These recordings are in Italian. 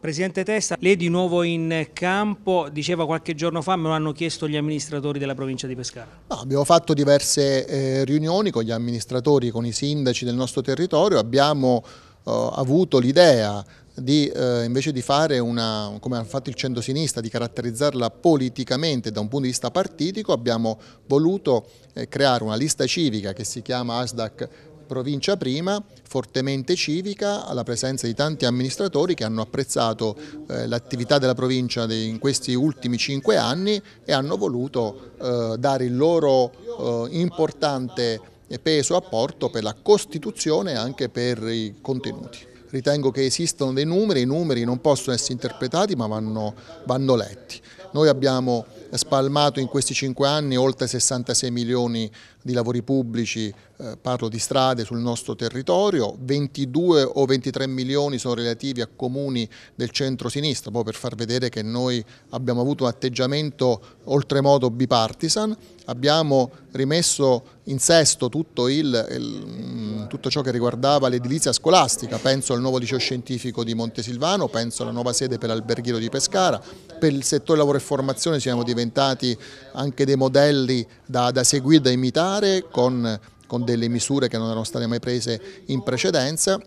Presidente Testa, lei di nuovo in campo, diceva qualche giorno fa, me lo hanno chiesto gli amministratori della provincia di Pescara. No, abbiamo fatto diverse eh, riunioni con gli amministratori, con i sindaci del nostro territorio, abbiamo eh, avuto l'idea di, eh, invece di fare una, come ha fatto il centro-sinistra, di caratterizzarla politicamente da un punto di vista partitico, abbiamo voluto eh, creare una lista civica che si chiama ASDAC provincia prima fortemente civica alla presenza di tanti amministratori che hanno apprezzato eh, l'attività della provincia in questi ultimi cinque anni e hanno voluto eh, dare il loro eh, importante peso apporto per la costituzione e anche per i contenuti ritengo che esistano dei numeri, i numeri non possono essere interpretati ma vanno, vanno letti. Noi abbiamo spalmato in questi cinque anni oltre 66 milioni di lavori pubblici, eh, parlo di strade sul nostro territorio, 22 o 23 milioni sono relativi a comuni del centro-sinistra, proprio per far vedere che noi abbiamo avuto un atteggiamento oltremodo bipartisan, abbiamo rimesso in sesto tutto, il, il, mm, tutto ciò che riguardava l'edilizia scolastica, penso al nuovo liceo scientifico di Montesilvano, penso alla nuova sede per l'alberghiero di Pescara, per il settore lavoro e formazione siamo diventati anche dei modelli da, da seguire, da imitare con, con delle misure che non erano state mai prese in precedenza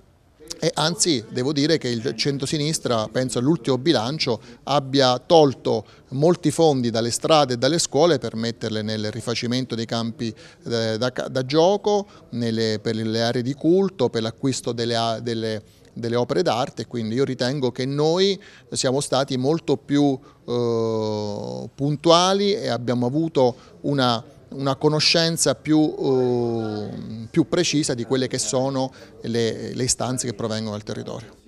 e anzi devo dire che il centrosinistra, penso all'ultimo bilancio, abbia tolto molti fondi dalle strade e dalle scuole per metterle nel rifacimento dei campi eh, da, da, da gioco, nelle, per le aree di culto, per l'acquisto delle, delle delle opere d'arte, quindi io ritengo che noi siamo stati molto più eh, puntuali e abbiamo avuto una una conoscenza più, uh, più, precisa di quelle che sono le, le istanze che provengono dal territorio.